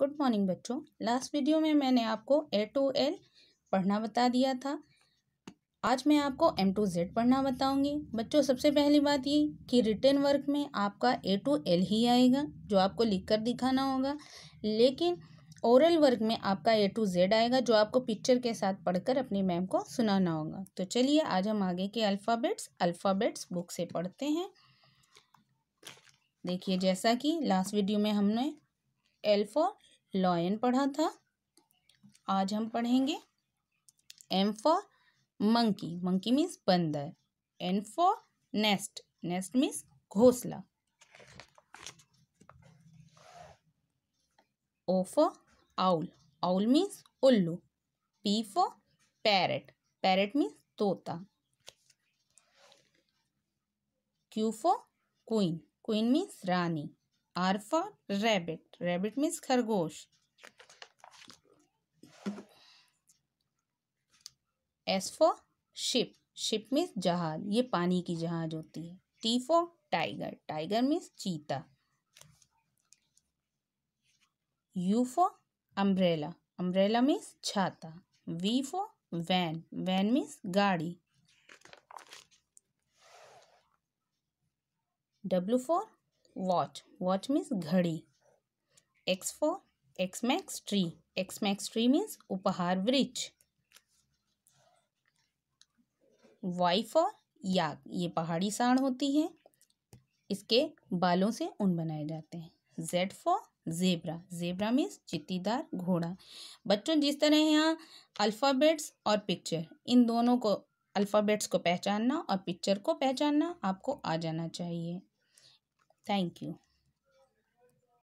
Good morning बच्चों last video में मैंने आपको ए टू एल पढ़ना बता दिया था आज मैं आपको एम टू जेड पढ़ना बताऊंगी बच्चों सबसे पहली बात ये कि रिटर्न वर्क में आपका ए टू एल ही आएगा जो आपको लिख कर दिखाना होगा लेकिन ओरल वर्क में आपका ए टू जेड आएगा जो आपको पिक्चर के साथ पढ़कर अपनी मैम को सुनाना होगा तो चलिए आज हम आगे के अल्फ़ाबेट्स अल्फ़ाबेट्स बुक से पढ़ते हैं देखिए जैसा कि लास्ट वीडियो में हमने एल फॉर लॉयन पढ़ा था आज हम पढ़ेंगे M for monkey monkey means बंदर N for nest nest means घोसला O for owl owl means उल्लू P for parrot parrot means तोता Q for queen queen means रानी R for rabbit rabbit means खरगोश S for ship ship means जहाज ये पानी की जहाज होती है T for tiger tiger means चीता U for umbrella umbrella means छाता V for van van means गाड़ी W for watch watch means घड़ी X for Xmas tree Xmas tree means उपहार वृक्ष वाई फॉर याक ये पहाड़ी साण होती है इसके बालों से ऊन बनाए जाते हैं Z for zebra zebra means चित्तीदार घोड़ा बच्चों जिस तरह यहाँ अल्फ़ाबेट्स और पिक्चर इन दोनों को अल्फ़ाबेट्स को पहचानना और पिक्चर को पहचानना आपको आ जाना चाहिए Thank you.